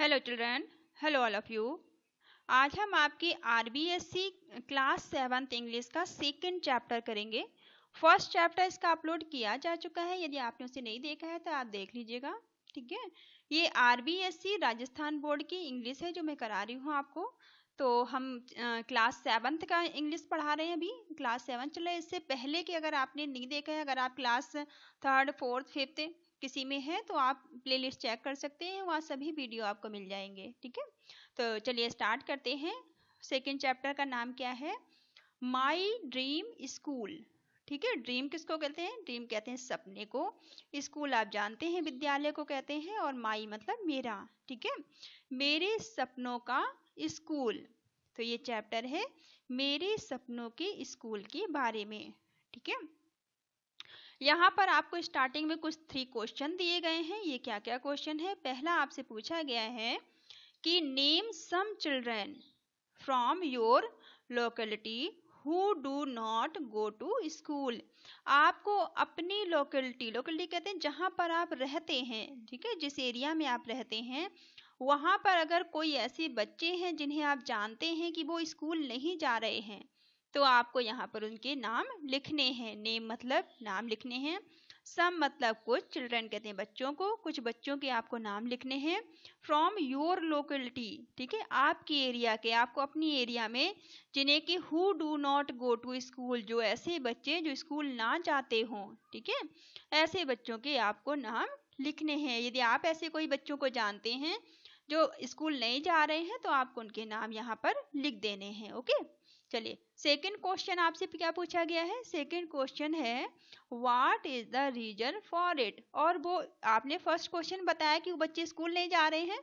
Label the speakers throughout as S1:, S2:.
S1: hello children hello all of you आज हम आपकी आर क्लास सेवन्थ इंग्लिश का सेकेंड चैप्टर करेंगे फर्स्ट चैप्टर इसका अपलोड किया जा चुका है यदि आपने उसे नहीं देखा है तो आप देख लीजिएगा ठीक है ये आर राजस्थान बोर्ड की इंग्लिश है जो मैं करा रही हूँ आपको तो हम क्लास सेवन्थ का इंग्लिश पढ़ा रहे हैं अभी क्लास सेवन चले इससे पहले कि अगर आपने नहीं देखा है अगर आप क्लास थर्ड फोर्थ फिफ्थ किसी में है तो आप प्लेलिस्ट चेक कर सकते हैं वहाँ सभी वीडियो आपको मिल जाएंगे ठीक है तो चलिए स्टार्ट करते हैं सेकेंड चैप्टर का नाम क्या है माई ड्रीम स्कूल ठीक है ड्रीम किसको कहते हैं ड्रीम कहते हैं सपने को स्कूल आप जानते हैं विद्यालय को कहते हैं और माई मतलब मेरा ठीक है मेरे सपनों का स्कूल तो ये चैप्टर है मेरे सपनों के स्कूल के बारे में ठीक है यहाँ पर आपको स्टार्टिंग में कुछ थ्री क्वेश्चन दिए गए हैं ये क्या क्या क्वेश्चन है पहला आपसे पूछा गया है कि name some children from your locality who do not go to school आपको अपनी लोकेलिटी लोकेलिटी कहते हैं जहाँ पर आप रहते हैं ठीक है जिस एरिया में आप रहते हैं वहाँ पर अगर कोई ऐसे बच्चे हैं जिन्हें आप जानते हैं कि वो स्कूल नहीं जा रहे हैं तो आपको यहाँ पर उनके नाम लिखने हैं नेम मतलब नाम लिखने हैं सम मतलब कुछ चिल्ड्रन कहते हैं बच्चों को कुछ बच्चों के आपको नाम लिखने हैं फ्रॉम योर लोकेलिटी ठीक है आपकी एरिया के आपको अपनी एरिया में जिन्हें कि who do not go to school जो ऐसे बच्चे जो स्कूल ना जाते हों ठीक है ऐसे बच्चों के आपको नाम लिखने हैं यदि आप ऐसे कोई बच्चों को जानते हैं जो स्कूल नहीं जा रहे हैं तो आपको उनके नाम यहाँ पर लिख देने हैं ओके चलिए सेकेंड क्वेश्चन आपसे क्या पूछा गया है सेकेंड क्वेश्चन है what is the reason for it और वो आपने फर्स्ट क्वेश्चन बताया कि वो बच्चे स्कूल नहीं जा रहे हैं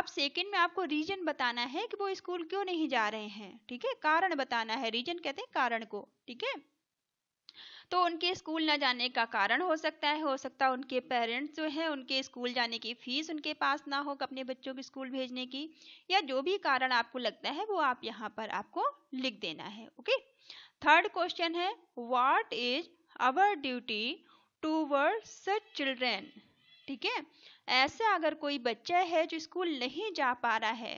S1: अब सेकेंड में आपको रीजन बताना है कि वो स्कूल क्यों नहीं जा रहे हैं ठीक है कारण बताना है रीजन कहते हैं कारण को ठीक है तो उनके स्कूल ना जाने का कारण हो सकता है हो सकता है उनके पेरेंट्स जो हैं उनके स्कूल जाने की फ़ीस उनके पास ना हो अपने बच्चों को स्कूल भेजने की या जो भी कारण आपको लगता है वो आप यहाँ पर आपको लिख देना है ओके थर्ड क्वेश्चन है what is our duty to such children ठीक है ऐसा अगर कोई बच्चा है जो स्कूल नहीं जा पा रहा है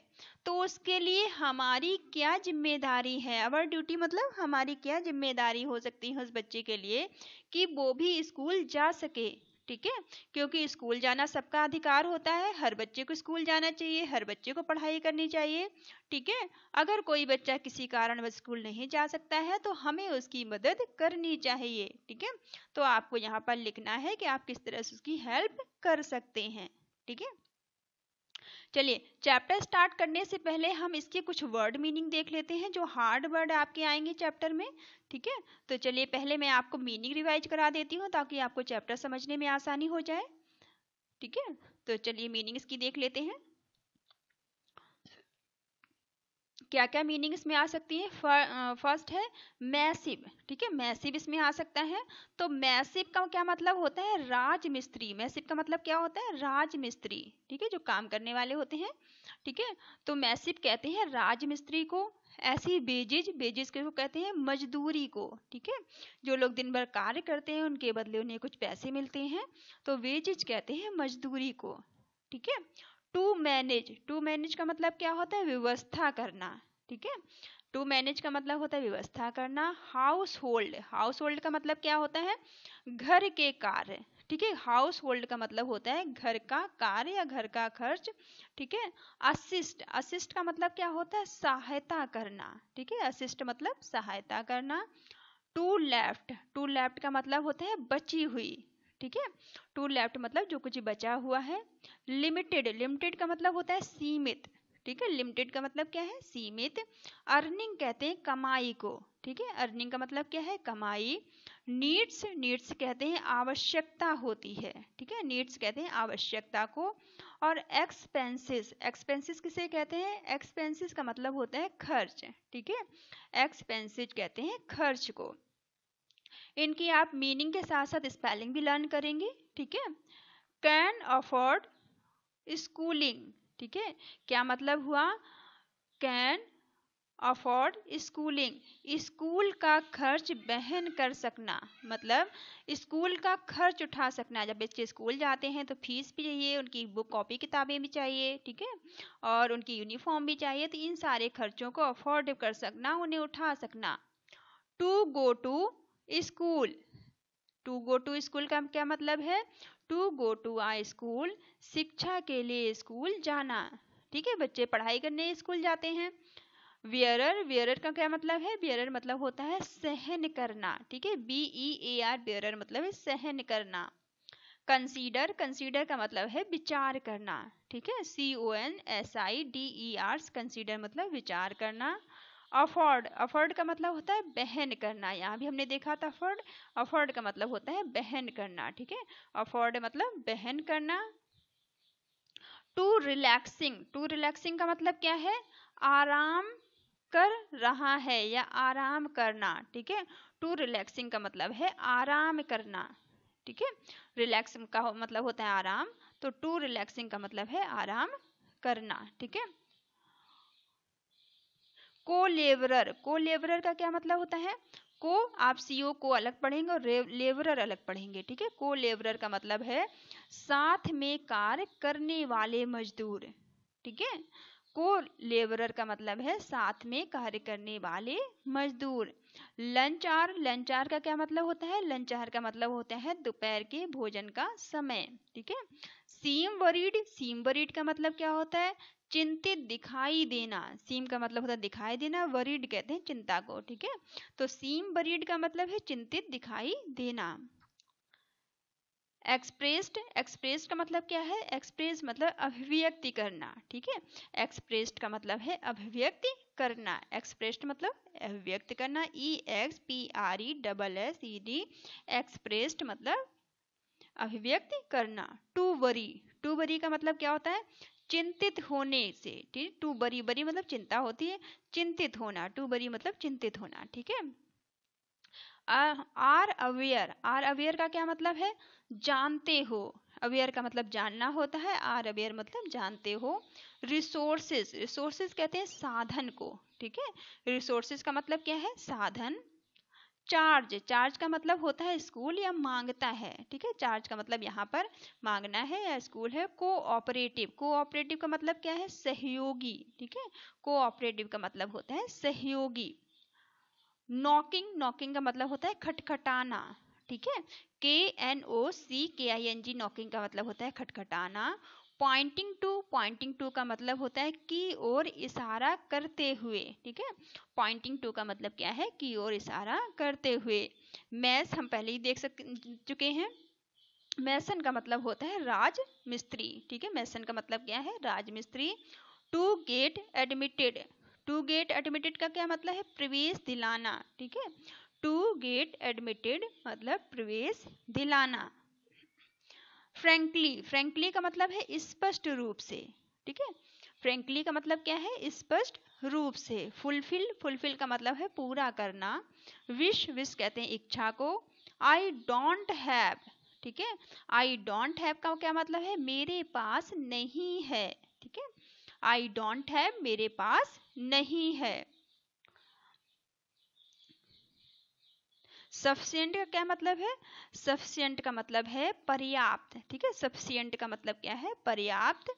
S1: तो उसके लिए हमारी क्या जिम्मेदारी है अवर ड्यूटी मतलब हमारी क्या जिम्मेदारी हो सकती है उस बच्चे के लिए कि वो भी स्कूल जा सके ठीक है क्योंकि स्कूल जाना सबका अधिकार होता है हर बच्चे को स्कूल जाना चाहिए हर बच्चे को पढ़ाई करनी चाहिए ठीक है अगर कोई बच्चा किसी कारण स्कूल नहीं जा सकता है तो हमें उसकी मदद करनी चाहिए ठीक है तो आपको यहाँ पर लिखना है कि आप किस तरह से उसकी हेल्प कर सकते हैं ठीक है चलिए चैप्टर स्टार्ट करने से पहले हम इसके कुछ वर्ड मीनिंग देख लेते हैं जो हार्ड वर्ड आपके आएंगे चैप्टर में ठीक है तो चलिए पहले मैं आपको मीनिंग रिवाइज करा देती हूँ ताकि आपको चैप्टर समझने में आसानी हो जाए ठीक है तो चलिए मीनिंग इसकी देख लेते हैं क्या क्या मीनिंग इसमें आ सकती है फर्स्ट है मैसिव ठीक है मैसिव इसमें आ सकता है तो मैसिव का क्या मतलब होता है राजमिस्त्री मैसिव का मतलब क्या होता है राजमिस्त्री ठीक है जो काम करने वाले होते हैं ठीक है तो मैसिव कहते हैं राजमिस्त्री को ऐसी बेजिज बेजिज को कहते हैं मजदूरी को ठीक है जो लोग दिन भर कार्य करते हैं उनके बदले उन्हें कुछ पैसे मिलते हैं तो वेजिज कहते हैं मजदूरी को ठीक है टू मैनेज टू मैनेज का मतलब क्या होता है व्यवस्था करना ठीक है टू मैनेज का मतलब होता है व्यवस्था करना हाउस होल्ड हाउस होल्ड का मतलब क्या होता है घर के कार्य ठीक है हाउस होल्ड का मतलब होता है घर का कार्य या घर का खर्च ठीक है असिस्ट असिस्ट का मतलब क्या होता है सहायता करना ठीक है असिस्ट मतलब सहायता करना टू लेफ्ट टू लेफ्ट का मतलब होता है बची हुई ठीक है टू लेफ्ट मतलब जो कुछ बचा हुआ है लिमिटेड लिमिटेड का मतलब होता है सीमित ठीक है लिमिटेड का मतलब क्या है सीमित अर्निंग कहते हैं कमाई को ठीक है अर्निंग का मतलब क्या है कमाई नीड्स नीड्स कहते हैं आवश्यकता होती है ठीक है नीड्स कहते हैं आवश्यकता को और एक्सपेंसेस एक्सपेंसेस किसे कहते हैं एक्सपेंसेस का मतलब होता है खर्च ठीक है एक्सपेंसेस कहते हैं खर्च को इनकी आप मीनिंग के साथ साथ स्पेलिंग भी लर्न करेंगे ठीक है कैन अफोर्ड स्कूलिंग ठीक है क्या मतलब हुआ कैन अफोर्ड स्कूलिंग स्कूल का खर्च बहन कर सकना मतलब स्कूल का खर्च उठा सकना जब बच्चे स्कूल जाते हैं तो फीस भी चाहिए उनकी बुक कॉपी किताबें भी चाहिए ठीक है और उनकी यूनिफॉर्म भी चाहिए तो इन सारे खर्चों को अफोर्ड कर सकना उन्हें उठा सकना to go to school to go to school का क्या मतलब है to go to a school शिक्षा के लिए स्कूल जाना ठीक है बच्चे पढ़ाई करने स्कूल जाते हैं वियरर वियरर का क्या मतलब है वियरर मतलब होता है सहन करना ठीक है B E e A R bear मतलब है सहन करना कंसीडर कंसीडर का मतलब है विचार करना ठीक है C O N S I D E R consider मतलब विचार करना अफोर्ड अफोर्ड का मतलब होता है बहन करना यहाँ भी हमने देखा था अफोर्ड अफोर्ड का मतलब होता है बहन करना ठीक है अफोर्ड मतलब बहन करना टू रिलैक्सिंग टू रिलैक्सिंग का मतलब क्या है आराम कर रहा है या आराम करना ठीक है टू रिलैक्सिंग का मतलब है आराम करना ठीक है रिलैक्सिंग का मतलब होता है आराम तो टू रिलैक्सिंग का मतलब है आराम करना ठीक है को लेबरर को लेबरर का क्या मतलब होता है को आप सीओ को अलग पढ़ेंगे और लेबरर अलग पढ़ेंगे ठीक है को लेबरर का मतलब है साथ में कार्य करने वाले मजदूर ठीक है को लेबरर का मतलब है साथ में कार्य करने वाले मजदूर लंचार लंचार का क्या मतलब होता है लंचार का मतलब होता है दोपहर के भोजन का समय ठीक है सीम वरीड सीम वरीड का मतलब क्या होता है चिंतित दिखाई देना सीम का मतलब होता है दिखाई देना वरीड कहते हैं चिंता को ठीक है तो सीम वरीड का मतलब है चिंतित दिखाई देना एक्सप्रेस्ड एक्सप्रेस्ड का मतलब क्या है एक्सप्रेस मतलब अभिव्यक्ति करना ठीक है एक्सप्रेस्ड का मतलब है अभिव्यक्ति करना एक्सप्रेस्ड मतलब अभिव्यक्त करना E X P R E double S E D expressed मतलब अभिव्यक्ति करना टू वरी टू वरी का मतलब क्या होता है चिंतित होने से ठीक टू बरी बरी मतलब चिंता होती है चिंतित होना टू बरी मतलब चिंतित होना ठीक है आर अवेयर आर अवेयर का क्या मतलब है जानते हो अवेयर का मतलब जानना होता है आर अवेयर मतलब जानते हो रिसोर्सेज रिसोर्सेज कहते हैं साधन को ठीक है रिसोर्सेज का मतलब क्या है साधन चार्ज चार्ज का मतलब होता है स्कूल या मांगता है ठीक है चार्ज का मतलब यहाँ पर मांगना है या स्कूल है कोऑपरेटिव कोऑपरेटिव का मतलब क्या है सहयोगी ठीक है कोऑपरेटिव का मतलब होता है सहयोगी नॉकिंग नॉकिंग का मतलब होता है खटखटाना ठीक है के एन ओ सी के आई एन जी नॉकिंग का मतलब होता है खटखटाना पॉइंटिंग टू पॉइंटिंग टू का मतलब होता है की ओर इशारा करते हुए ठीक है पॉइंटिंग टू का मतलब क्या है की ओर इशारा करते हुए मैस हम पहले ही देख सक चुके हैं मैसन का मतलब होता है राज मिस्त्री ठीक है मैसन का मतलब क्या है राज मिस्त्री to get admitted to get admitted का क्या मतलब है प्रवेश दिलाना ठीक है टू गेट एडमिटेड मतलब प्रवेश दिलाना फ्रेंकली फ्रेंकली का मतलब है स्पष्ट रूप से ठीक है फ्रेंकली का मतलब क्या है स्पष्ट रूप से फुलफिल फुलफिल का मतलब है पूरा करना विश विश कहते हैं इच्छा को आई डोंट हैव ठीक है आई डोंट हैव का क्या मतलब है मेरे पास नहीं है ठीक है आई डोंट हैव मेरे पास नहीं है सफिशियंट का क्या मतलब है सफिशियंट का मतलब है पर्याप्त ठीक है सफिशियंट का मतलब क्या है पर्याप्त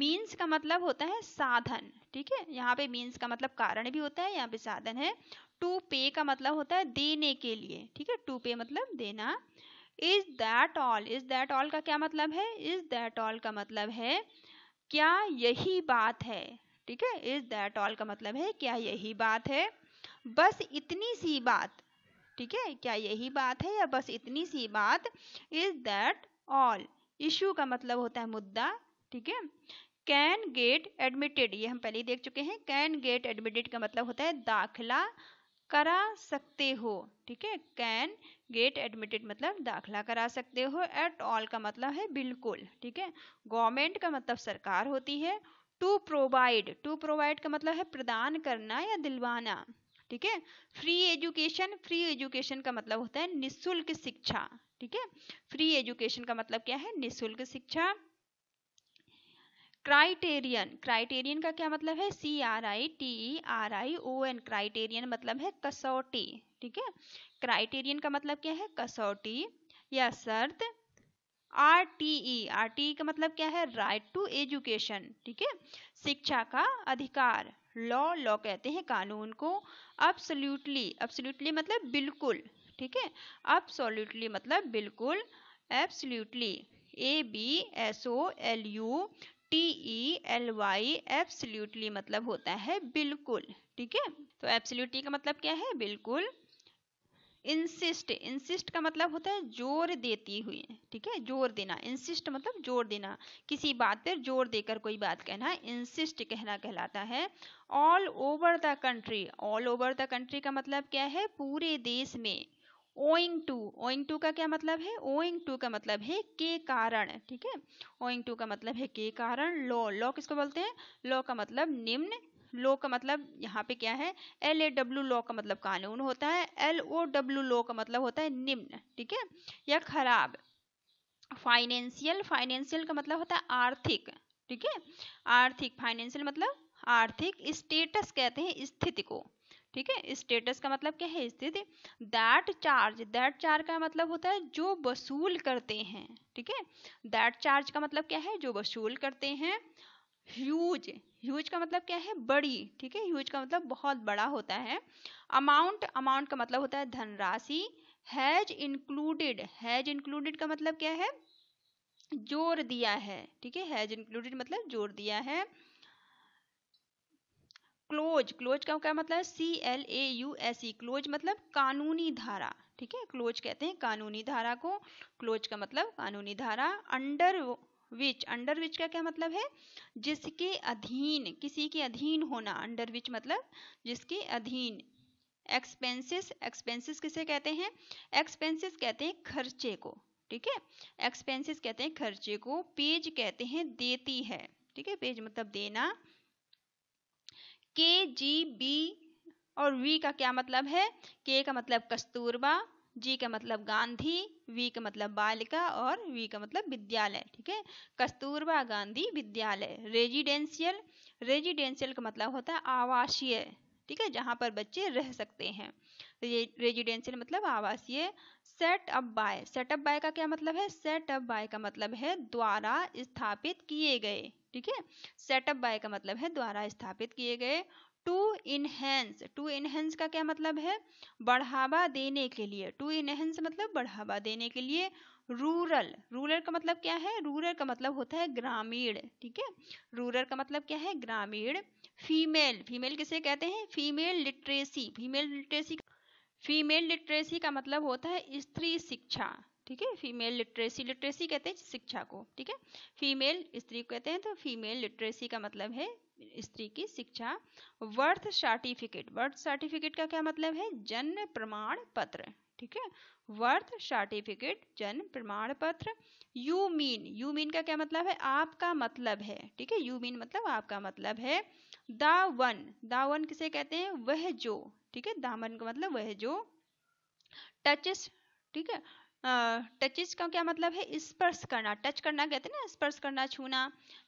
S1: मीन्स का मतलब होता है साधन ठीक है यहाँ पे मीन्स का मतलब कारण भी होता है यहाँ पे साधन है टू पे का मतलब होता है देने के लिए ठीक है टू पे मतलब देना is that all is that all का क्या मतलब है इज दैट ऑल का मतलब है क्या यही बात है ठीक है इज दैट ऑल का मतलब है क्या यही बात है बस इतनी सी बात ठीक है क्या यही बात है या बस इतनी सी बात इज दैट ऑल इशू का मतलब होता है मुद्दा ठीक है कैन गेट एडमिटेड ये हम पहले ही देख चुके हैं कैन गेट एडमिटेड का मतलब होता है दाखिला करा सकते हो ठीक है कैन गेट एडमिटेड मतलब दाखिला करा सकते हो एट ऑल का मतलब है बिल्कुल ठीक है गवर्नमेंट का मतलब सरकार होती है टू प्रोवाइड टू प्रोवाइड का मतलब है प्रदान करना या दिलवाना ठीक है फ्री एजुकेशन फ्री एजुकेशन का मतलब होता है निशुल्क शिक्षा ठीक है फ्री एजुकेशन का मतलब क्या है निशुल्क शिक्षा क्राइटेरियन क्राइटेरियन का क्या मतलब है C R I T R I O N criterion मतलब है कसौटी ठीक है क्राइटेरियन का मतलब क्या है कसौटी या शर्त R T E R T E का मतलब क्या है राइट टू एजुकेशन ठीक है शिक्षा का अधिकार लॉ लॉ कहते हैं कानून को अब्सोल्युटली अब्सोल्युटली मतलब बिल्कुल ठीक है अपसोल्यूटली मतलब बिल्कुल absolutely A B S O L U T E L Y absolutely मतलब होता है बिल्कुल ठीक है तो एब्सोल्युटली का मतलब क्या है बिल्कुल इंसिस्ट इंसिस्ट का मतलब होता है जोर देती हुई ठीक है जोर देना इंसिस्ट मतलब जोर देना किसी बात पर जोर देकर कोई बात कहना इंसिस्ट कहना कहलाता है all over the country all over the country का मतलब क्या है पूरे देश में ओइंग टू ओइंग टू का क्या मतलब है ओइंग टू का मतलब है के कारण ठीक है ओइंग टू का मतलब है के कारण लॉ लॉ किसको बोलते हैं लॉ का मतलब निम्न लो का मतलब यहाँ पे क्या है एल ए डब्ल्यू लो का मतलब कानून होता है एल ओ डब्ल्यू लो का मतलब होता है निम्न ठीक है या खराब फाइनेंशियल फाइनेंशियल का मतलब होता है आर्थिक ठीक है आर्थिक फाइनेंशियल मतलब आर्थिक स्टेटस कहते हैं स्थिति को ठीक है स्टेटस का मतलब क्या है स्थिति दैट चार्ज दैट चार्ज का मतलब होता है जो वसूल करते हैं ठीक है दैट चार्ज का मतलब क्या है जो वसूल करते हैं ह्यूज ह्यूज का मतलब क्या है बड़ी ठीक है ह्यूज का मतलब बहुत बड़ा होता है अमाउंट अमाउंट का मतलब होता है धनराशि हैज इंक्लूडेड हैज इंक्लूडेड का मतलब क्या है जोर दिया है ठीक है हैज इंक्लूडेड मतलब जोर दिया है क्लोज क्लोज का क्या मतलब है C L A U S E clause मतलब कानूनी धारा ठीक है क्लोज कहते हैं कानूनी धारा को क्लोज का मतलब कानूनी धारा अंडर विच अंडर विच का क्या मतलब है जिसके अधीन किसी के अधीन होना अंडर विच मतलब जिसके अधीन एक्सपेंसिस एक्सपेंसिस किसे कहते हैं एक्सपेंसिस कहते हैं खर्चे को ठीक है एक्सपेंसिस कहते हैं खर्चे को पेज कहते हैं देती है ठीक है पेज मतलब देना के जी बी और वी का क्या मतलब है के का मतलब कस्तूरबा जी का मतलब गांधी वी का मतलब बालिका और वी का मतलब विद्यालय ठीक है कस्तूरबा गांधी विद्यालय रेजिडेंशियल रेजिडेंशियल का मतलब होता है आवासीय ठीक है जहां पर बच्चे रह सकते हैं रेजिडेंशियल मतलब आवासीय set up by setup by का क्या मतलब है सेट अप बाय का मतलब है द्वारा स्थापित किए गए ठीक है सेटअप बाय का मतलब है द्वारा स्थापित किए गए टू इनहेंस टू इनहेंस का क्या मतलब है बढ़ावा देने के लिए टू इनहेंस मतलब बढ़ावा देने के लिए रूरल रूरल का मतलब क्या है रूरल का मतलब होता है ग्रामीण ठीक है रूरल का मतलब क्या है ग्रामीण फीमेल फीमेल किसे कहते हैं female literacy female literacy female literacy का मतलब होता है स्त्री शिक्षा ठीक है फीमेल लिटरेसी लिटरेसी कहते हैं शिक्षा को ठीक है फीमेल स्त्री को कहते हैं तो फीमेल लिटरेसी का मतलब है स्त्री की शिक्षा वर्थ सर्टिफिकेट वर्थ सर्टिफिकेट का क्या मतलब है जन्म प्रमाण पत्र ठीक है वर्थ सर्टिफिकेट जन्म प्रमाण पत्र यू मीन यू मीन का क्या मतलब है आपका मतलब है ठीक है यू मीन मतलब आपका मतलब है दा वन दा वन किसे कहते हैं वह जो ठीक है दामन का मतलब वह जो टचेस ठीक है टचिज का क्या मतलब है स्पर्श करना टच करना कहते हैं ना स्पर्श करना छूना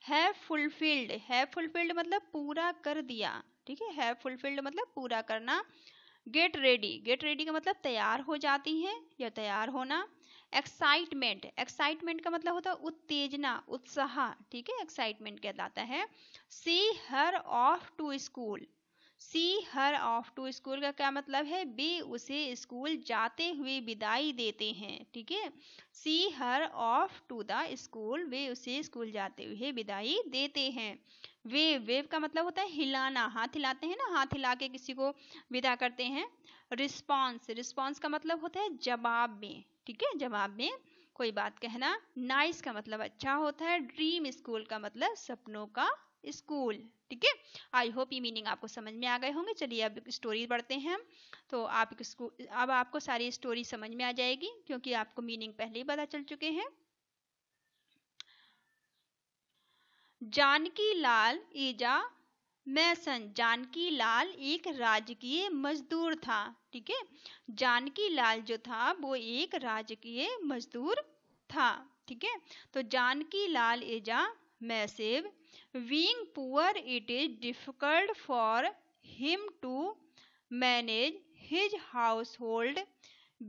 S1: है फुलफिल्ड है फुलफिल्ड मतलब पूरा कर दिया ठीक है है फुलफिल्ड मतलब पूरा करना गेट रेडी गेट रेडी का मतलब तैयार हो जाती है या तैयार होना एक्साइटमेंट एक्साइटमेंट का मतलब होता है उत्तेजना उत्साह ठीक है एक्साइटमेंट कहलाता है see her off to school see her off to school का क्या मतलब है बी उसे स्कूल जाते हुए विदाई देते हैं ठीक है see her off to the school वे उसे स्कूल जाते हुए विदाई देते हैं वे वेव का मतलब होता है हिलाना हाथ हिलाते हैं ना हाथ हिला के किसी को विदा करते हैं रिस्पॉन्स रिस्पॉन्स का मतलब होता है जवाब में ठीक है जवाब में कोई बात कहना नाइस का मतलब अच्छा होता है ड्रीम स्कूल का मतलब सपनों का स्कूल ठीक है आई होप ये मीनिंग आपको समझ में आ गए होंगे चलिए अब स्टोरी पढ़ते हैं तो आप स्कूल अब आपको सारी स्टोरी समझ में आ जाएगी क्योंकि आपको मीनिंग पहले ही पता चल चुके हैं जानकी लाल ईजा मैसन जानकी लाल एक राजकीय मजदूर था ठीक है जानकी लाल जो था वो एक राजकीय मजदूर था ठीक है तो Janaki Lal is a mason being poor it is difficult for him to manage his household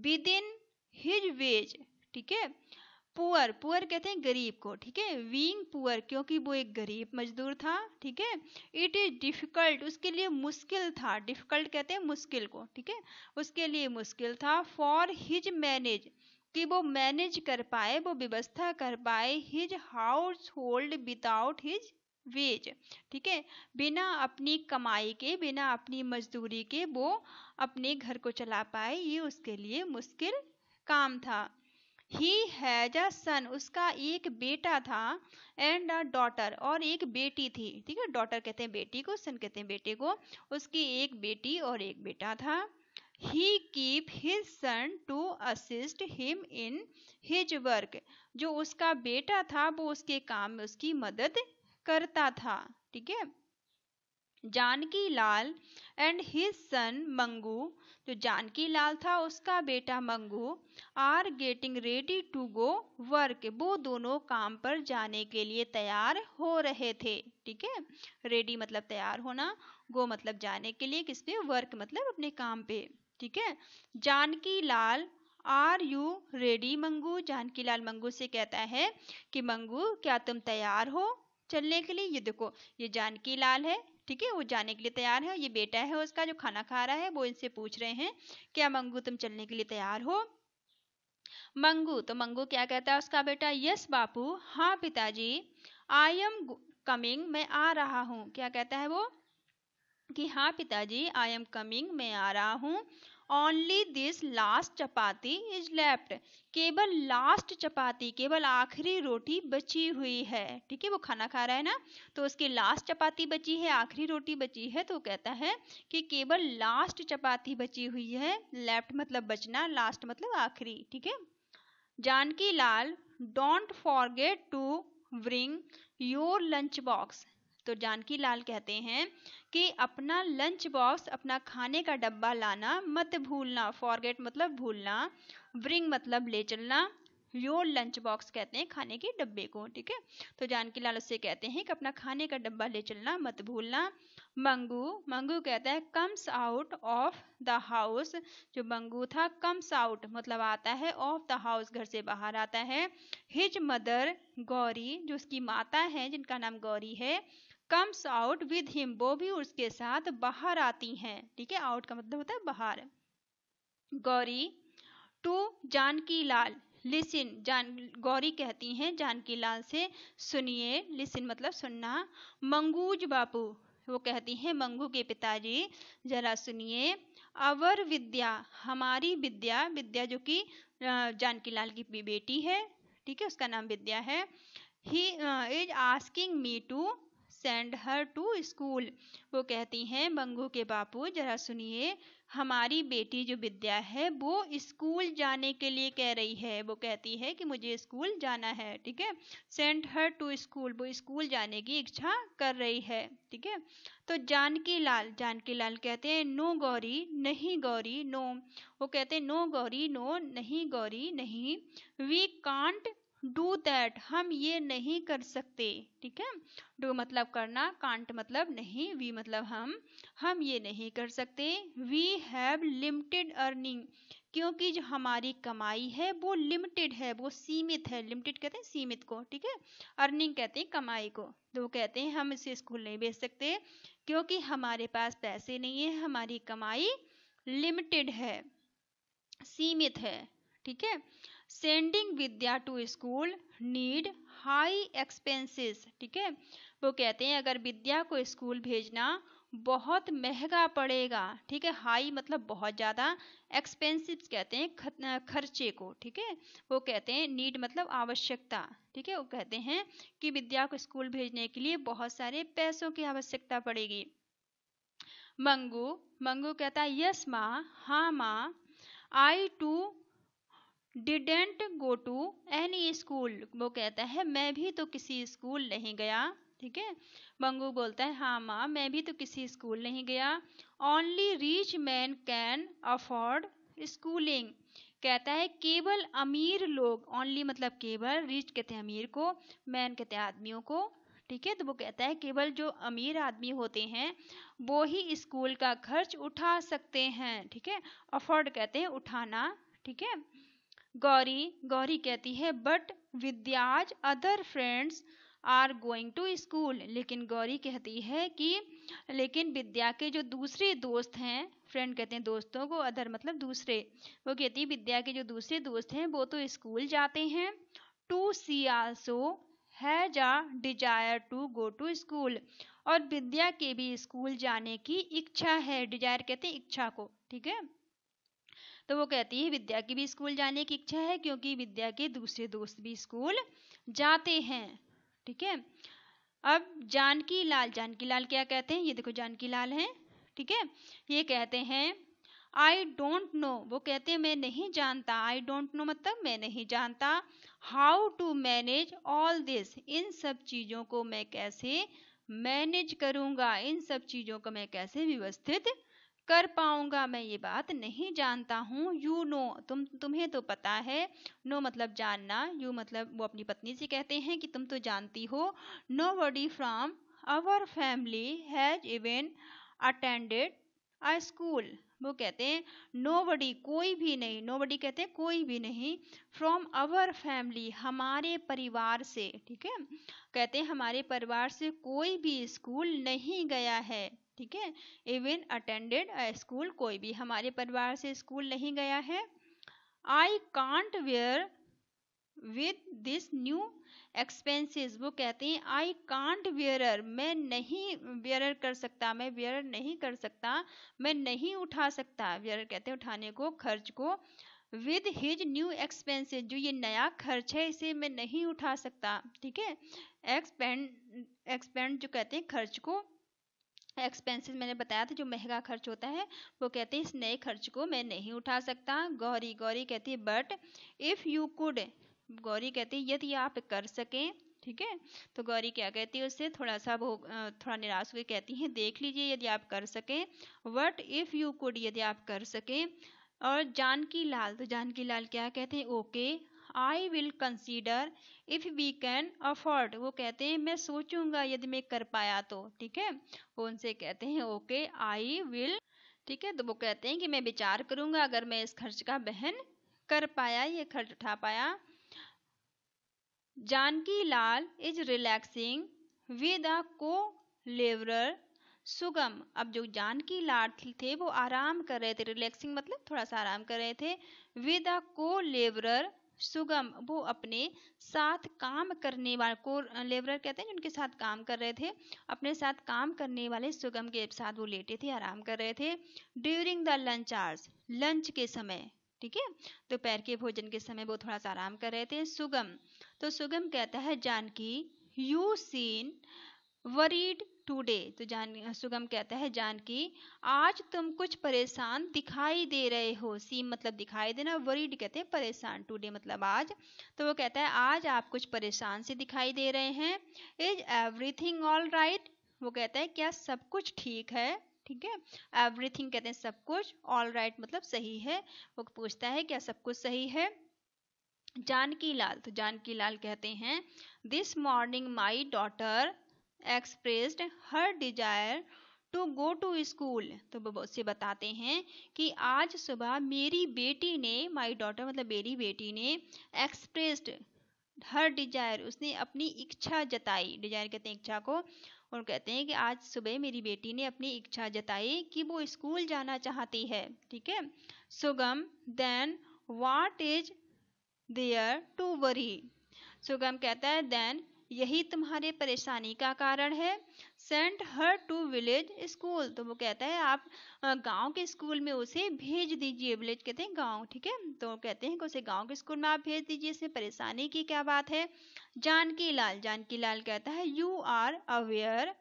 S1: within his wage ठीक है पुअर पुअर कहते हैं गरीब को ठीक है वींग पुअर क्योंकि वो एक गरीब मजदूर था ठीक है इट इज डिफिकल्ट उसके लिए मुश्किल था डिफिकल्ट कहते हैं मुश्किल को ठीक है उसके लिए मुश्किल था फॉर हिज मैनेज कि वो मैनेज कर पाए वो व्यवस्था कर पाए his household without his wage ठीक है बिना अपनी कमाई के बिना अपनी मजदूरी के वो अपने घर को चला पाए ये उसके लिए मुश्किल काम था ही हैज अ सन उसका एक बेटा था एंड अ डॉटर और एक बेटी थी ठीक है डॉटर कहते हैं बेटी को सन कहते हैं बेटे को उसकी एक बेटी और एक बेटा था he keep his son to assist him in his work जो उसका बेटा था वो उसके काम में उसकी मदद करता था ठीक है Janaki Lal and his son Mangu जो जानकी लाल था उसका बेटा Mangu are getting ready to go work वो दोनों काम पर जाने के लिए तैयार हो रहे थे ठीक है रेडी मतलब तैयार होना गो मतलब जाने के लिए किस पे वर्क मतलब अपने काम पे ठीक है Janaki Lal are you ready Mangu Janki Lal Mangu से कहता है कि मंगू क्या तुम तैयार हो चलने के लिए ये देखो ये जानकी लाल है ठीक है वो जाने के लिए तैयार है ये बेटा है उसका जो खाना खा रहा है वो इनसे पूछ रहे हैं क्या मंगू तुम चलने के लिए तैयार हो मंगू तो मंगू क्या कहता है उसका बेटा यस बापू हाँ पिताजी आई एम कमिंग मैं आ रहा हूँ क्या कहता है वो कि हाँ पिताजी आई एम कमिंग मैं आ रहा हूँ only this last chapati is left केवल लास्ट चपाती केवल आखिरी रोटी बची हुई है ठीक है वो खाना खा रहा है ना तो उसकी लास्ट चपाती बची है आखिरी रोटी बची है तो कहता है कि केवल लास्ट चपाती बची हुई है लेफ्ट मतलब बचना लास्ट मतलब आखिरी ठीक है Janaki Lal don't forget to bring your lunch box तो जानकी लाल कहते हैं कि अपना लंच बॉक्स अपना खाने का डब्बा लाना मत भूलना फॉरगेट मतलब भूलना ब्रिंग मतलब ले चलना योर लंच बॉक्स कहते हैं खाने के डब्बे को ठीक है तो जानकी लाल उससे कहते हैं कि अपना खाने का डब्बा ले चलना मत भूलना मंगू मंगू कहता है comes out of the house जो मंगू था कम्स आउट मतलब आता है ऑफ द हाउस घर से बाहर आता है हिज मदर गौरी जो उसकी माता है जिनका नाम गौरी है कम्स आउट विद हिम वो भी उसके साथ बाहर आती हैं ठीक है आउट का मतलब होता है बाहर गौरी टू जानकी लाल लिसिन जान गौरी कहती हैं जानकी लाल से सुनिए लिसिन मतलब सुनना मंगूज बापू वो कहती हैं मंगू के पिताजी जरा सुनिए अवर विद्या हमारी विद्या विद्या जो कि जानकी लाल की बेटी है ठीक है उसका नाम विद्या है he is asking me to send her to school वो कहती हैं बंगू के बापू जरा सुनिए हमारी बेटी जो विद्या है वो स्कूल जाने के लिए कह रही है वो कहती है कि मुझे स्कूल जाना है ठीक है सेंड हर टू स्कूल वो स्कूल जाने की इच्छा कर रही है ठीक है तो जानकी लाल जानकी लाल कहते हैं नो गौरी नहीं गौरी नो वो कहते हैं नो गौरी नो नहीं गौरी नहीं वी कांट डू दैट हम ये नहीं कर सकते ठीक है डू मतलब करना कांट मतलब नहीं वी मतलब हम हम ये नहीं कर सकते वी हैव लिमिटेड अर्निंग क्योंकि जो हमारी कमाई है वो लिमिटेड है वो सीमित है लिमिटेड कहते हैं सीमित को ठीक है अर्निंग कहते हैं कमाई को तो कहते हैं हम इसे स्कूल नहीं भेज सकते क्योंकि हमारे पास पैसे नहीं है हमारी कमाई लिमिटेड है सीमित है ठीक है sending Vidya to school need high expenses ठीक है वो कहते हैं अगर विद्या को स्कूल भेजना बहुत महंगा पड़ेगा ठीक है हाई मतलब बहुत ज़्यादा एक्सपेंसिव कहते हैं खर्चे को ठीक है वो कहते हैं नीड मतलब आवश्यकता ठीक है वो कहते हैं कि विद्या को स्कूल भेजने के लिए बहुत सारे पैसों की आवश्यकता पड़ेगी मंगू मंगू कहता है यस माँ हाँ माँ I too didn't go to any school वो कहता है मैं भी तो किसी स्कूल नहीं गया ठीक है बंगू बोलता है हाँ माँ मैं भी तो किसी स्कूल नहीं गया only rich man can afford schooling कहता है केवल अमीर लोग ओनली मतलब केवल रिच कहते हैं अमीर को मैन कहते हैं आदमियों को ठीक है तो वो कहता है केवल जो अमीर आदमी होते हैं वो ही स्कूल का खर्च उठा सकते हैं ठीक है अफोर्ड कहते हैं उठाना ठीक है गौरी गौरी कहती है but Vidya's other friends are going to school लेकिन गौरी कहती है कि लेकिन विद्या के जो दूसरे दोस्त हैं फ्रेंड कहते हैं दोस्तों को अदर मतलब दूसरे वो कहती है विद्या के जो दूसरे दोस्त हैं वो तो स्कूल जाते हैं टू सी आल्सो है a desire to go to school और विद्या के भी स्कूल जाने की इच्छा है डिजायर कहते हैं इच्छा को ठीक है तो वो कहती है विद्या की भी स्कूल जाने की इच्छा है क्योंकि विद्या के दूसरे दोस्त भी स्कूल जाते हैं ठीक है अब जानकी लाल जानकी लाल क्या कहते हैं ये देखो जानकी लाल है ठीक है ये कहते हैं आई डोंट नो वो कहते हैं मैं नहीं जानता आई डोंट नो मतलब मैं नहीं जानता how to manage all this इन सब चीज़ों को मैं कैसे मैनेज करूँगा इन सब चीज़ों को मैं कैसे व्यवस्थित कर पाऊंगा मैं ये बात नहीं जानता हूँ यू नो तुम तुम्हें तो पता है नो no मतलब जानना यू मतलब वो अपनी पत्नी से कहते हैं कि तुम तो जानती हो nobody from our family has even attended a school वो कहते हैं नो बडी कोई भी नहीं नो बडी कहते हैं कोई भी नहीं फ्रॉम आवर फैमिली हमारे परिवार से ठीक है कहते हैं हमारे परिवार से कोई भी स्कूल नहीं गया है ठीक है इवन अटेंडेड स्कूल कोई भी हमारे परिवार से स्कूल नहीं गया है I can't bear with this new expenses वो कहते हैं आई कांट वेयर मैं नहीं वेयर कर सकता मैं वेयर नहीं कर सकता मैं नहीं उठा सकता वेयर कहते हैं उठाने को खर्च को विद हिज न्यू एक्सपेंसिस जो ये नया खर्च है इसे मैं नहीं उठा सकता ठीक है एक्सपेंड एक्सपेंड जो कहते हैं खर्च को एक्सपेंसेस मैंने बताया था जो महंगा खर्च होता है वो कहते हैं इस नए खर्च को मैं नहीं उठा सकता गौरी गौरी कहती है but if you could Gauri कहती है यदि आप कर सकें ठीक है तो गौरी क्या कहती है उससे थोड़ा सा वो थोड़ा निराश हुई कहती है देख लीजिए यदि आप कर सकें वट इफ़ यू कुड यदि आप कर सकें और जानकी लाल तो जानकी लाल क्या कहते हैं okay I will consider if we can afford वो कहते हैं मैं सोचूंगा यदि मैं कर पाया तो ठीक है वो उनसे कहते हैं ओके आई विल ठीक है तो वो कहते हैं कि मैं विचार करूंगा अगर मैं इस खर्च का बहन कर पाया ये खर्च उठा पाया Janki Lal is relaxing with a co लेवरर सुगम अब जो जानकी लाल थे वो आराम कर रहे थे रिलैक्सिंग मतलब थोड़ा सा आराम कर रहे थे विद अ को लेबरर सुगम वो अपने साथ काम करने वाले को लेबरर कहते हैं जिनके साथ काम कर रहे थे अपने साथ काम करने वाले सुगम के साथ वो लेटे थे आराम कर रहे थे during the lunch hours lunch के समय ठीक है दोपहर के भोजन के समय वो थोड़ा सा आराम कर रहे थे सुगम तो सुगम कहता है Janki you seem worried today तो जान सुगम कहता है जानकी आज तुम कुछ परेशान दिखाई दे रहे हो सी मतलब दिखाई देना वरीड कहते हैं परेशान टुडे मतलब आज तो वो कहता है आज आप कुछ परेशान से दिखाई दे रहे हैं इज एवरीथिंग ऑल राइट वो कहता है क्या सब कुछ ठीक है ठीक है एवरीथिंग कहते हैं सब कुछ ऑल राइट right, मतलब सही है वो पूछता है क्या सब कुछ सही है जानकी लाल तो जानकी लाल कहते हैं this morning my daughter expressed her desire to go to school तो बबोसे बताते हैं कि आज सुबह मेरी बेटी ने माई डॉटर मतलब मेरी बेटी ने एक्सप्रेस्ड हर डिजायर उसने अपनी इच्छा जताई डिजायर कहते हैं इच्छा को और कहते हैं कि आज सुबह मेरी बेटी ने अपनी इच्छा जताई कि वो स्कूल जाना चाहती है ठीक है Sugam then what is there to worry Sugam कहता है देन यही तुम्हारे परेशानी का कारण है sent her to village school तो वो कहता है आप गांव के स्कूल में उसे भेज दीजिए विलेज कहते हैं गांव ठीक है तो कहते हैं कि उसे गांव के स्कूल में आप भेज दीजिए इसमें परेशानी की क्या बात है जानकी लाल जानकी लाल कहता है you are aware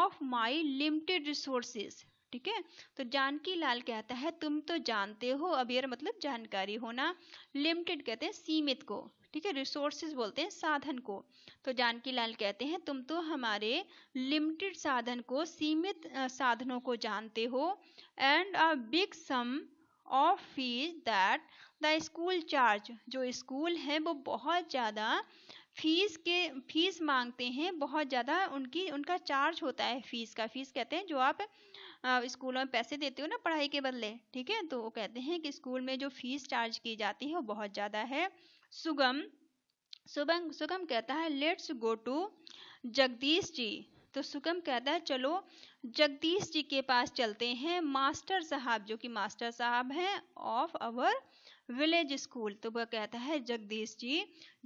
S1: of my limited resources ठीक है तो जानकी लाल कहता है तुम तो जानते हो अवेयर मतलब जानकारी होना लिमिटेड कहते हैं सीमित को ठीक है रिसोर्सेज बोलते हैं साधन को तो जानकी लाल कहते हैं तुम तो हमारे लिमिटेड साधन को सीमित साधनों को जानते हो and a big sum of fees that the school charge जो स्कूल है वो बहुत ज़्यादा फीस के फीस मांगते हैं बहुत ज़्यादा उनकी उनका चार्ज होता है फीस का फीस कहते हैं जो आप स्कूलों में पैसे देते हो ना पढ़ाई के बदले ठीक है तो वो कहते हैं कि स्कूल में जो फीस चार्ज की जाती है वो बहुत ज़्यादा है सुगम सुगम सुगम कहता है let's go to Jagdish ji तो सुगम कहता है चलो जगदीश जी के पास चलते हैं मास्टर साहब जो कि मास्टर साहब हैं ऑफ अवर विलेज स्कूल तो वह कहता है जगदीश जी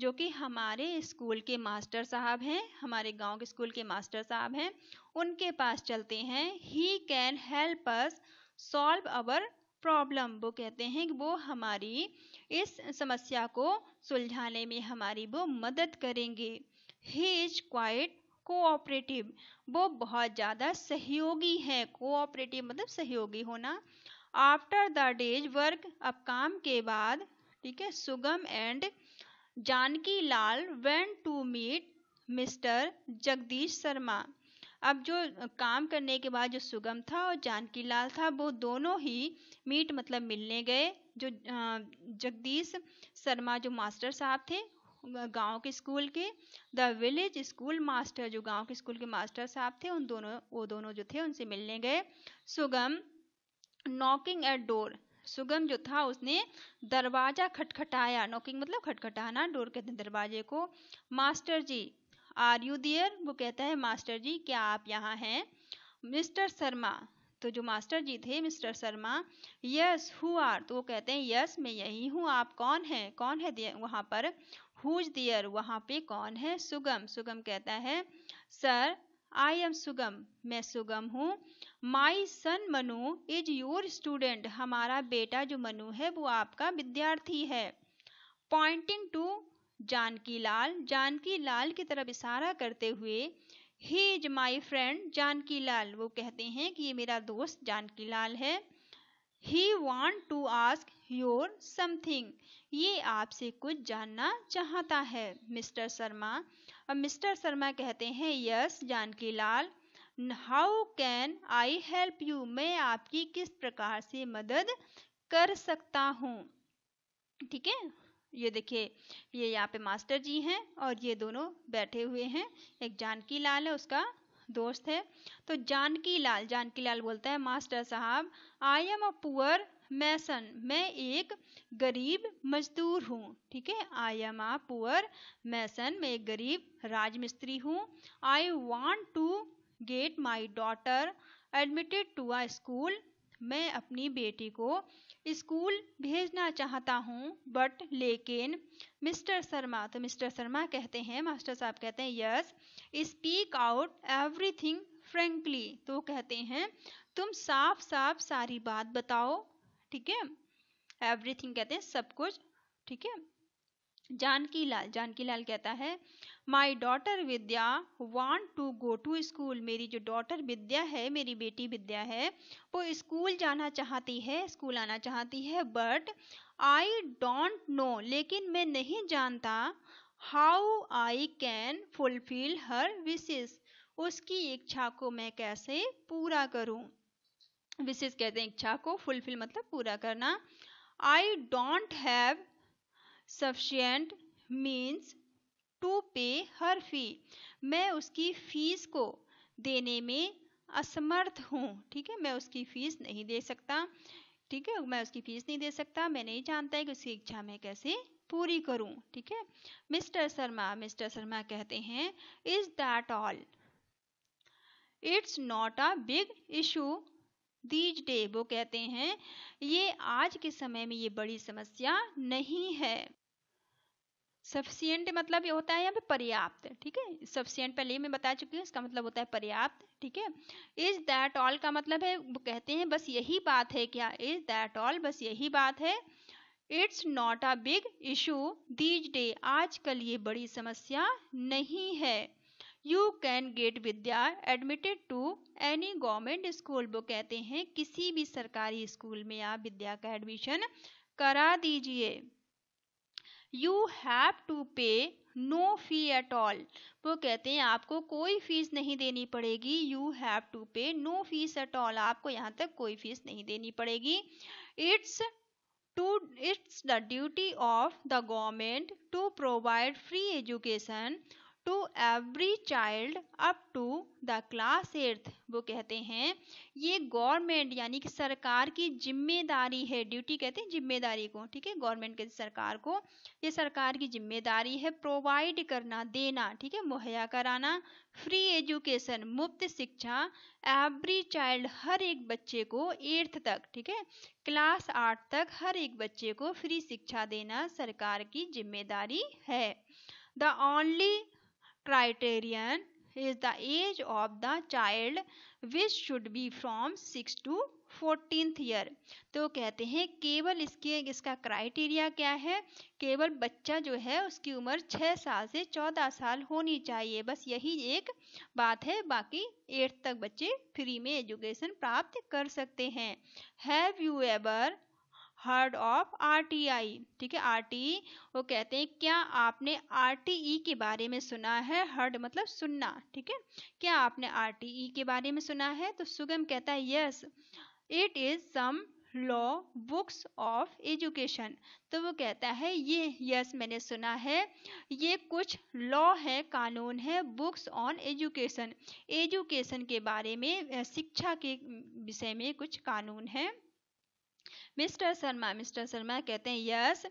S1: जो कि हमारे स्कूल के मास्टर साहब हैं हमारे गांव के स्कूल के मास्टर साहब हैं उनके पास चलते हैं he can help us solve our problem वो कहते हैं कि वो हमारी इस समस्या को सुलझाने में हमारी वो मदद करेंगे ही इज क्वाइट कोऑपरेटिव वो बहुत ज़्यादा सहयोगी है कोऑपरेटिव मतलब सहयोगी होना आफ्टर द डेज वर्क अब काम के बाद ठीक है Sugam and Janki Lal went to meet mister Jagdish Sharma अब जो काम करने के बाद जो सुगम था और जानकी लाल था वो दोनों ही मीट मतलब मिलने गए जो जगदीश शर्मा जो मास्टर साहब थे गांव के स्कूल के द विलेज स्कूल मास्टर जो गांव के स्कूल के मास्टर साहब थे उन दोनों वो दोनों जो थे उनसे मिलने गए सुगम नॉकिंग एट डोर सुगम जो था उसने दरवाजा खटखटाया नॉकिंग मतलब खटखटाना डोर के दरवाजे को master ji are you there वो कहता है मास्टर जी क्या आप यहाँ हैं मिस्टर शर्मा तो जो मास्टर जी थे mister Sharma yes who are तो वो कहते हैं यस मैं यही हूँ आप कौन हैं कौन है वहाँ पर हुज दियर वहाँ पे कौन है सुगम सुगम कहता है सर आई एम सुगम मैं सुगम हूँ my son Manu is your student हमारा बेटा जो मनु है वो आपका विद्यार्थी है पॉइंटिंग टू जानकी लाल जानकी लाल की तरफ इशारा करते हुए he is my friend Janki Lal वो कहते हैं कि ये मेरा दोस्त जानकी लाल है he want to ask your something ये आपसे कुछ जानना चाहता है मिस्टर शर्मा अब मिस्टर शर्मा कहते हैं yes Janki Lal how can I help you मैं आपकी किस प्रकार से मदद कर सकता हूँ ठीक है ये देखिए ये यहाँ पे मास्टर जी हैं और ये दोनों बैठे हुए हैं एक जानकी लाल है उसका दोस्त है तो जानकी लाल जानकी लाल बोलता है मास्टर साहब आई एम अ पुअर मैसन मैं एक गरीब मजदूर हूँ ठीक है आई एम अ पुअर मैसन मैं एक गरीब राजमिस्त्री हूँ I want to get my daughter admitted to a school मैं अपनी बेटी को स्कूल भेजना चाहता हूँ बट लेकिन मिस्टर शर्मा तो मिस्टर शर्मा कहते हैं मास्टर साहब कहते हैं yes speak out everything frankly तो कहते हैं तुम साफ साफ सारी बात बताओ ठीक है एवरीथिंग कहते हैं सब कुछ ठीक है जानकी लाल जानकी लाल कहता है my daughter Vidya want to go to school मेरी जो डॉटर विद्या है मेरी बेटी विद्या है वो स्कूल जाना चाहती है स्कूल आना चाहती है बट आई डोंट नो लेकिन मैं नहीं जानता how I can fulfil her wishes उसकी इच्छा को मैं कैसे पूरा करूं विशेष कहते हैं इच्छा को फुलफिल मतलब पूरा करना I don't have sufficient means to pay her फी मैं उसकी फीस को देने में असमर्थ हूँ ठीक है मैं उसकी फीस नहीं दे सकता ठीक है मैं उसकी फीस नहीं दे सकता मैं नहीं जानता है कि उसकी इच्छा मैं कैसे पूरी करूँ ठीक है मिस्टर शर्मा मिस्टर शर्मा कहते हैं is that all it's not a big issue these day वो कहते हैं ये आज के समय में ये बड़ी समस्या नहीं है सफिशियंट मतलब ये होता है यहाँ पे पर्याप्त ठीक है सफिशियंट पहले मैं बता चुकी हूँ इसका मतलब होता है पर्याप्त ठीक है इज दैट ऑल का मतलब है वो कहते हैं बस यही बात है क्या इज दैट ऑल बस यही बात है it's not a big issue these day आजकल ये बड़ी समस्या नहीं है you can get Vidya admitted to any government school वो कहते हैं किसी भी सरकारी स्कूल में आप विद्या का एडमिशन करा दीजिए you have to pay no fee at all वो कहते हैं आपको कोई फीस नहीं देनी पड़ेगी you have to pay no fees at all आपको यहाँ तक कोई फीस नहीं देनी पड़ेगी it's to it's the duty of the government to provide free education to every child up to the class eighth वो कहते हैं ये गवर्नमेंट यानी कि सरकार की जिम्मेदारी है ड्यूटी कहते हैं जिम्मेदारी को ठीक है गवर्नमेंट के सरकार को ये सरकार की जिम्मेदारी है प्रोवाइड करना देना ठीक है मुहैया कराना फ्री एजुकेशन मुफ्त शिक्षा एवरी चाइल्ड हर एक बच्चे को एर्थ तक ठीक है क्लास आठ तक हर एक बच्चे को फ्री शिक्षा देना सरकार की जिम्मेदारी है the only criterion is the age of the child which should be from six to fourteenth year तो कहते हैं केवल इसके इसका क्राइटेरिया क्या है केवल बच्चा जो है उसकी उम्र छः साल से चौदह साल होनी चाहिए बस यही एक बात है बाकी एट्थ तक बच्चे फ्री में एजुकेशन प्राप्त कर सकते हैं have you ever heard of R ठीक है आर वो कहते हैं क्या आपने आर के बारे में सुना है हर्ड मतलब सुनना ठीक है क्या आपने आर के बारे में सुना है तो सुगम कहता है yes it is some law books of education तो वो कहता है ये यस मैंने सुना है ये कुछ लॉ है कानून है बुक्स ऑन एजुकेशन एजुकेशन के बारे में शिक्षा के विषय में कुछ कानून है मिस्टर शर्मा मिस्टर शर्मा कहते हैं yes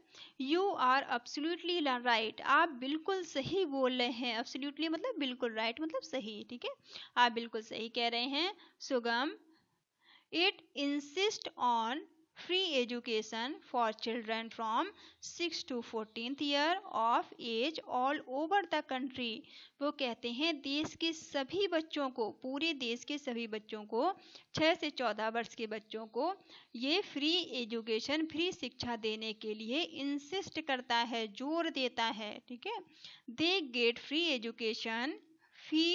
S1: you are absolutely right आप बिल्कुल सही बोल रहे हैं अब्सोल्युटली मतलब बिल्कुल राइट right, मतलब सही ठीक है आप बिल्कुल सही कह रहे हैं Sugam it insist on free education for children from 6 to 14th year of age all over the country वो कहते हैं देश के सभी बच्चों को पूरे देश के सभी बच्चों को 6 से 14 वर्ष के बच्चों को ये फ्री एजुकेशन फ्री शिक्षा देने के लिए इंसिस्ट करता है जोर देता है ठीक है they get free education fee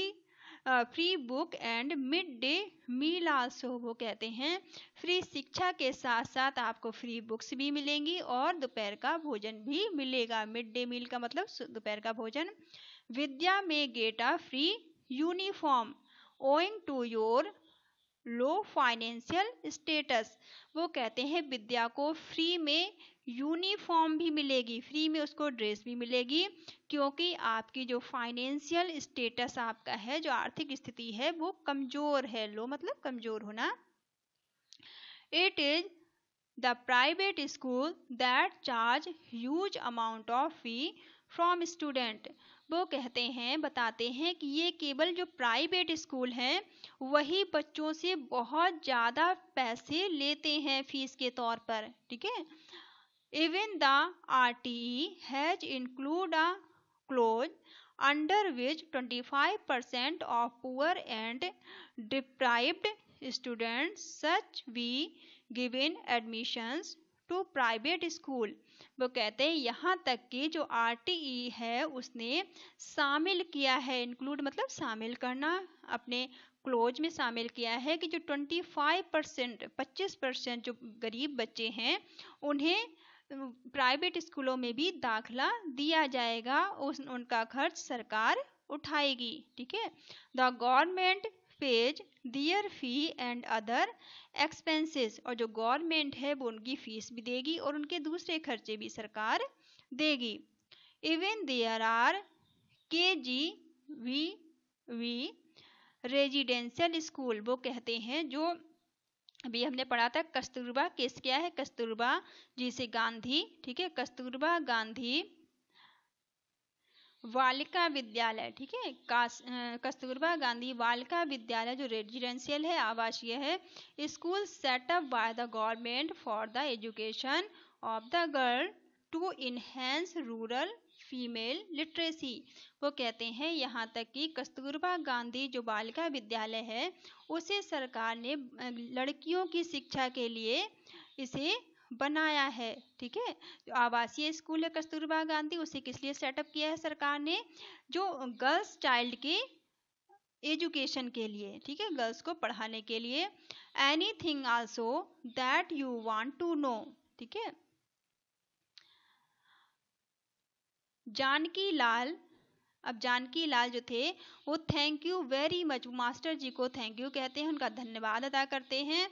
S1: free book and mid day meal also वो कहते हैं फ्री शिक्षा के साथ साथ आपको फ्री बुक्स भी मिलेंगी और दोपहर का भोजन भी मिलेगा मिड डे मील का मतलब दोपहर का भोजन विद्या में get a free uniform owing to your low financial status वो कहते हैं विद्या को फ्री में यूनिफॉर्म भी मिलेगी फ्री में उसको ड्रेस भी मिलेगी क्योंकि आपकी जो फाइनेंशियल स्टेटस आपका है जो आर्थिक स्थिति है वो कमज़ोर है लो मतलब कमज़ोर होना it is the private school that charge huge amount of fee from student वो कहते हैं बताते हैं कि ये केवल जो प्राइवेट स्कूल हैं वही बच्चों से बहुत ज़्यादा पैसे लेते हैं फीस के तौर पर ठीक है Even the RTE has include a clause under which 25% of poor and deprived students such be given admissions to private school वो कहते हैं यहाँ तक कि जो आर e है उसने शामिल किया है इंक्लूड मतलब शामिल करना अपने क्लोज में शामिल किया है कि जो 25 परसेंट पच्चीस परसेंट जो गरीब बच्चे हैं उन्हें प्राइवेट स्कूलों में भी दाखिला दिया जाएगा उस उनका खर्च सरकार उठाएगी ठीक है the government pays their fee and other expenses और जो गवर्नमेंट है वो उनकी फीस भी देगी और उनके दूसरे खर्चे भी सरकार देगी even there are K G V V residential school वो कहते हैं जो अभी हमने पढ़ा था कस्तूरबा केस क्या है कस्तूरबा जी से गांधी ठीक है कस्तूरबा गांधी बालिका विद्यालय ठीक है कस्तूरबा गांधी बालिका विद्यालय जो रेजिडेंशियल है आवासीय है school set up by the government for the education of the girl to enhance rural female literacy वो कहते हैं यहाँ तक कि कस्तूरबा गांधी जो बालिका विद्यालय है उसे सरकार ने लड़कियों की शिक्षा के लिए इसे बनाया है ठीक है जो आवासीय स्कूल है कस्तूरबा गांधी उसे किस लिए सेटअप किया है सरकार ने जो गर्ल्स चाइल्ड के एजुकेशन के लिए ठीक है गर्ल्स को पढ़ाने के लिए anything also that you want to know ठीक है जानकी लाल अब जानकी लाल जो थे वो thank you very much master ji को थैंक यू कहते हैं उनका धन्यवाद अदा करते हैं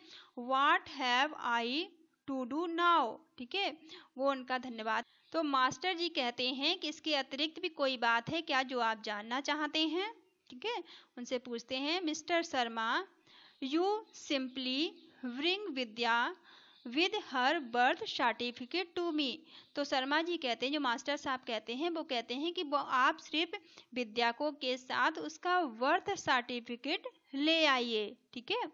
S1: what have I to do now ठीक है वो उनका धन्यवाद तो मास्टर जी कहते हैं कि इसके अतिरिक्त भी कोई बात है क्या जो आप जानना चाहते हैं ठीक है उनसे पूछते हैं mister Sharma you simply Vidya with her birth certificate to me तो शर्मा जी कहते हैं जो मास्टर साहब कहते हैं वो कहते हैं कि वो आप सिर्फ विद्या को के साथ उसका बर्थ सर्टिफिकेट ले आइए ठीक है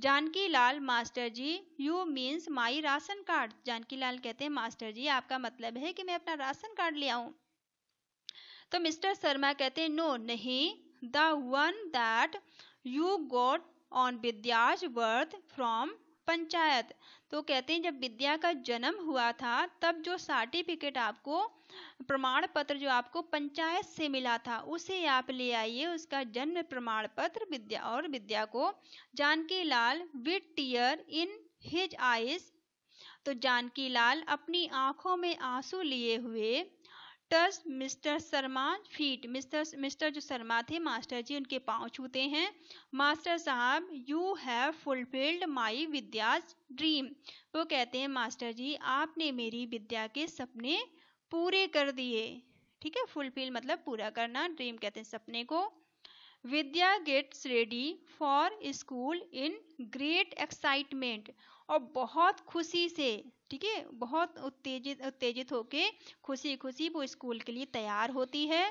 S1: Janaki Lal master ji you means my ration card Janaki Lal कहते हैं मास्टर जी आपका मतलब है कि मैं अपना राशन कार्ड ले आऊ तो मिस्टर शर्मा कहते हैं नो नहीं the one that you got on Vidya's birth from panchayat तो कहते हैं जब विद्या का जन्म हुआ था तब जो सर्टिफिकेट आपको प्रमाण पत्र जो आपको पंचायत से मिला था उसे आप ले आइए उसका जन्म प्रमाण पत्र विद्या और विद्या को Janaki Lal with tear in his eyes तो जानकी लाल अपनी आंखों में आंसू लिए हुए touch mister Sharma feet mister mister जो शर्मा थे मास्टर जी उनके पाँव छूते हैं मास्टर साहब you have fulfilled my Vidya's dream वो कहते हैं मास्टर जी आपने मेरी विद्या के सपने पूरे कर दिए ठीक है फुलफिल मतलब पूरा करना ड्रीम कहते हैं सपने को Vidya gets ready for school in great excitement और बहुत खुशी से ठीक है बहुत उत्तेजित उत्तेजित होके खुशी खुशी वो स्कूल के लिए तैयार होती है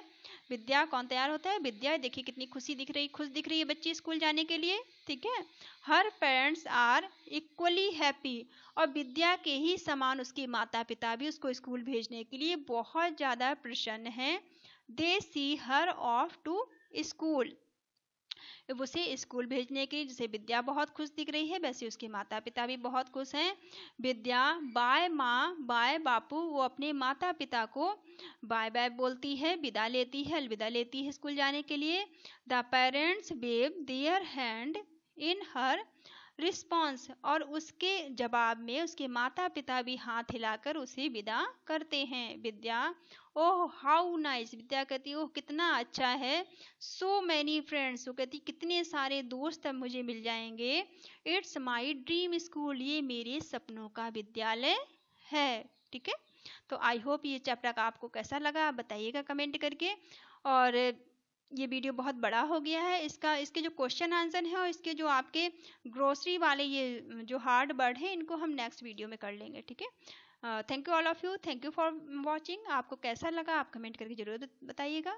S1: विद्या कौन तैयार होता है विद्या देखिए कितनी खुशी दिख रही खुश दिख रही है बच्ची स्कूल जाने के लिए ठीक है her parents are equally happy और विद्या के ही समान उसके माता पिता भी उसको स्कूल भेजने के लिए बहुत ज़्यादा प्रसन्न हैं they see her off to school उसे स्कूल भेजने की जिसे विद्या बहुत खुश दिख रही है वैसे उसके माता पिता भी बहुत खुश हैं विद्या बाय माँ बाय बापू वो अपने माता पिता को बाय बाय बोलती है विदा लेती है अलविदा लेती है स्कूल जाने के लिए the parents wave their hand in her response और उसके जवाब में उसके माता पिता भी हाथ हिलाकर उसे विदा करते हैं विद्या ओह हाउ नाइस विद्या कहती ओह कितना अच्छा है सो मैनी फ्रेंड्स वो कहती कितने सारे दोस्त अब मुझे मिल जाएंगे इट्स माई ड्रीम स्कूल ये मेरे सपनों का विद्यालय है ठीक है तो आई होप ये चैप्टर का आपको कैसा लगा बताइएगा कमेंट करके और ये वीडियो बहुत बड़ा हो गया है इसका इसके जो क्वेश्चन आंसर है और इसके जो आपके ग्रोसरी वाले ये जो हार्ड वर्ड हैं इनको हम नेक्स्ट वीडियो में कर लेंगे ठीक है thank you all of you thank you for watching आपको कैसा लगा आप कमेंट करके ज़रूर बताइएगा